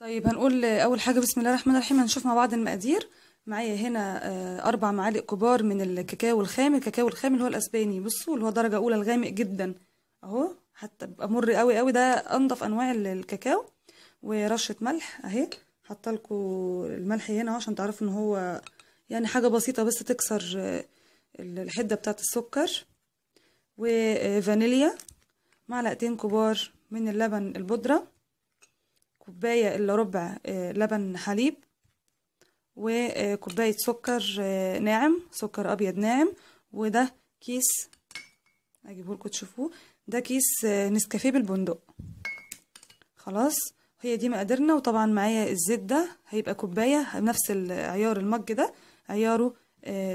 طيب هنقول اول حاجه بسم الله الرحمن الرحيم هنشوف مع بعض المقادير معايا هنا آه، اربع معالق كبار من الكاكاو الخام الكاكاو الخام اللي هو الاسباني بصوا اللي هو درجه اولى الغامق جدا اهو حتى بيبقى مر قوي قوي ده انضف انواع الكاكاو ورشه ملح اهي حاطه لكم الملح هنا عشان تعرفوا ان هو يعني حاجه بسيطه بس تكسر آه، الحده بتاعه السكر وفانيليا معلقتين كبار من اللبن البودره كوباية إلا ربع آه، لبن حليب وكوباية آه، سكر آه، ناعم سكر أبيض ناعم وده كيس أجيبه لكم تشوفوه ده كيس نسكافيه بالبندق خلاص هي دي مقاديرنا وطبعا معايا الزيت ده هيبقى كوباية بنفس عيار المج ده عياره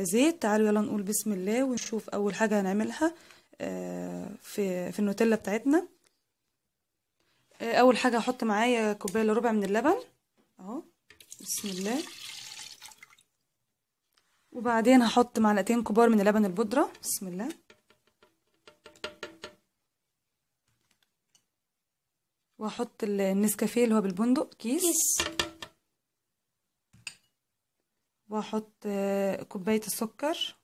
زيت تعالوا يلا نقول بسم الله ونشوف أول حاجة هنعملها في النوتيلا بتاعتنا آه، اول حاجه هحط معايا كوبايه ربع من اللبن اهو بسم الله وبعدين هحط معلقتين كبار من اللبن البودره بسم الله وهحط النسكافيه اللي هو بالبندق كيس وهحط آه، كوبايه السكر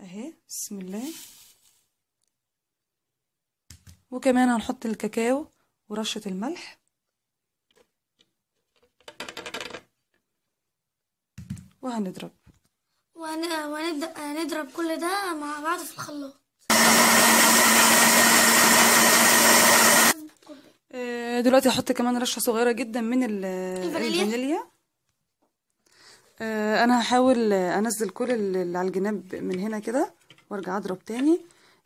اهي بسم الله وكمان هنحط الكاكاو ورشة الملح وهنضرب وهنبدأ نضرب كل ده مع بعض في الخلاط آه، دلوقتي هحط كمان رشة صغيرة جدا من الفانيليا آه، انا هحاول انزل كل اللي على الجناب من هنا كده وارجع اضرب تاني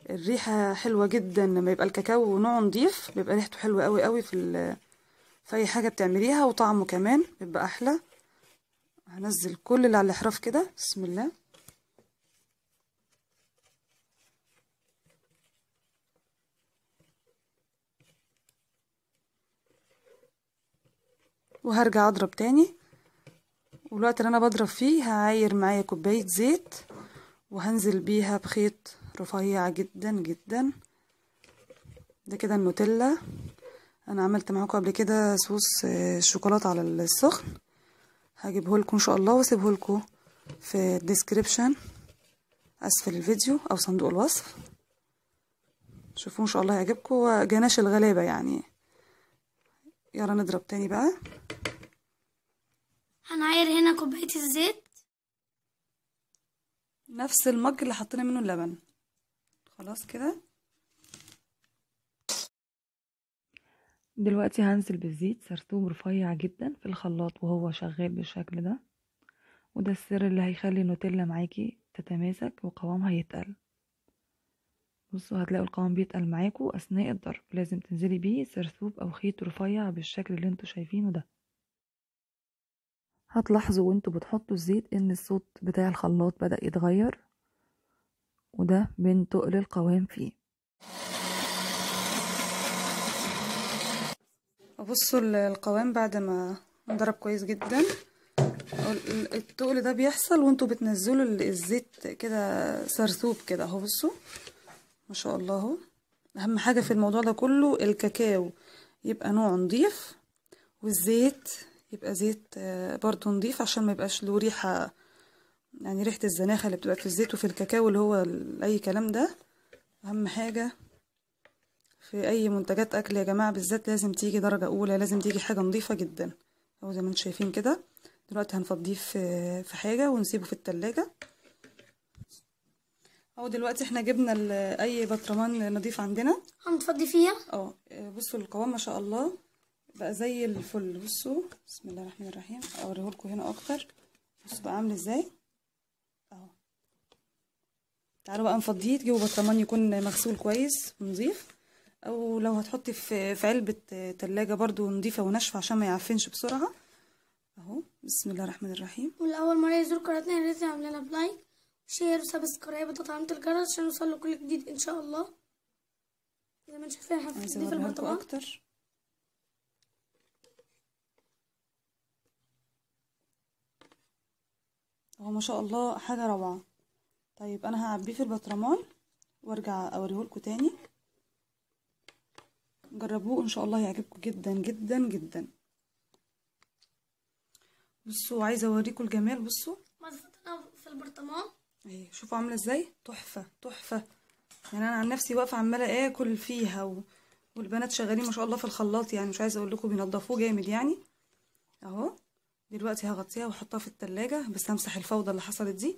الريحة حلوة جدا لما يبقى الكاكاو نوعه نضيف بيبقى ريحته حلوة قوي قوي في في اي حاجة بتعمليها وطعمه كمان بيبقى احلى هنزل كل اللي على الاحراف كده بسم الله وهرجع اضرب تاني والوقت اللي انا بضرب فيه هعاير معايا كوبايه زيت وهنزل بيها بخيط رفيع جدا جدا ده كده النوتيلا انا عملت معاكم قبل كده صوص الشوكولاته آه، على السخن هجيبه لكم ان شاء الله واسيبه لكم في الديسكريبشن اسفل الفيديو او صندوق الوصف شوفوا ان شاء الله يعجبكم وجناش الغلابه يعني يلا نضرب تاني بقى هنعاير هنا كوبايه الزيت نفس المج اللي حطينا منه اللبن خلاص كده دلوقتي هنزل بالزيت سرسوم رفيع جدا في الخلاط وهو شغال بالشكل ده وده السر اللي هيخلي النوتيلا معاكي تتماسك وقوامها يتقل بصوا هتلاقوا القوام بيتقل معاكوا اثناء الضرب لازم تنزلي بيه سرسوب او خيط رفيع بالشكل اللي انتوا شايفينه ده هتلاحظوا وانتوا بتحطوا الزيت ان الصوت بتاع الخلاط بدا يتغير وده من تقل القوام فيه بصوا القوام بعد ما انضرب كويس جدا التقل ده بيحصل وانتوا بتنزلوا الزيت كده سرسوب كده اهو بصوا ما شاء الله اهو اهم حاجه في الموضوع ده كله الكاكاو يبقى نوع نضيف والزيت يبقى زيت آه، برضو نضيف عشان ما يبقاش له ريحه يعني ريحة الزناخة اللي بتبقى في الزيت وفي الكاكاو اللي هو أي كلام ده أهم حاجة في أي منتجات أكل يا جماعة بالذات لازم تيجي درجة أولى لازم تيجي حاجة نظيفة جدا او زي ما انتم شايفين كده دلوقتي هنفضيه في في حاجة ونسيبه في التلاجة اهو دلوقتي احنا جبنا اي بطرمان نضيف عندنا هنفضي فيها اه بصوا القوام ما شاء الله بقى زي الفل بصوا بسم الله الرحمن الرحيم اوريهولكوا هنا اكتر بصوا بقى عامل ازاي تعالوا بقى نفضيه تجيبوا برطمان يكون مغسول كويس ونظيف او لو هتحطي في في علبه تلاجة برده نظيفه وناشفه عشان ما يعفنش بسرعه اهو بسم الله الرحمن الرحيم والاول مره يزور قناتنا يا ريت تعمل لنا بلايك وشير وسبسكرايب وتطعيمة الجرس عشان يوصل كل جديد ان شاء الله زي ما انتم شايفين هنضيف في البرطمان اكتر هو ما شاء الله حاجه روعه طيب انا هعبيه في البطرمان وارجع اوريهولكوا تاني جربوه ان شاء الله يعجبكم جدا جدا جدا بصوا عايزه اوريكم الجمال بصوا في البرطمان اهي شوفوا عامله ازاي تحفه تحفه يعني انا عن نفسي واقفه عماله اكل فيها و... والبنات شغالين ما شاء الله في الخلاط يعني مش عايزه اقول لكم بينضفوه جامد يعني اهو دلوقتي هغطيها واحطها في التلاجة بس همسح الفوضى اللي حصلت دي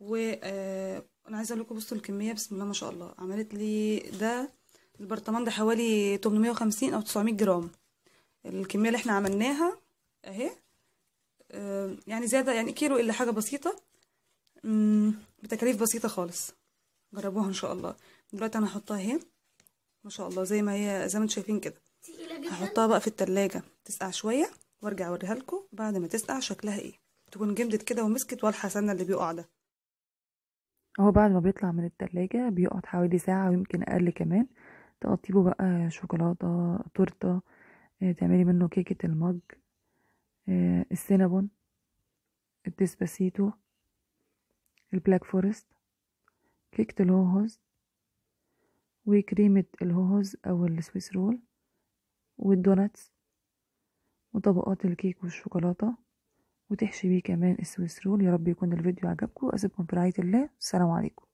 وانا آه، عايزه اقول لكم بصوا الكميه بسم الله ما شاء الله عملت لي ده البرطمان ده حوالي 850 او 900 جرام الكميه اللي احنا عملناها اهي آه، يعني زياده يعني كيلو الا حاجه بسيطه بتكاليف بسيطه خالص جربوها ان شاء الله دلوقتي انا هحطها اهي ما شاء الله زي ما هي زي ما انتم شايفين كده هحطها بقى في التلاجة تسقع شويه وارجع اوريها لكم بعد ما تسقع شكلها ايه تكون جمدت كده ومسكت والحسنه اللي بيقع ده هو بعد ما بيطلع من التلاجة بيقعد حوالي ساعة ويمكن أقل كمان تقطيبه بقى شوكولاتة تورتة آه، تعملي منه كيكة المج آه، السينابون الديسباسيتو البلاك فورست كيكة الهوهوز وكريمة الهوهوز أو السويس رول والدوناتس وطبقات الكيك والشوكولاتة وتحشي بيه كمان السويسرول يا رب يكون الفيديو عجبكم اسيبكم في رعايه الله السلام عليكم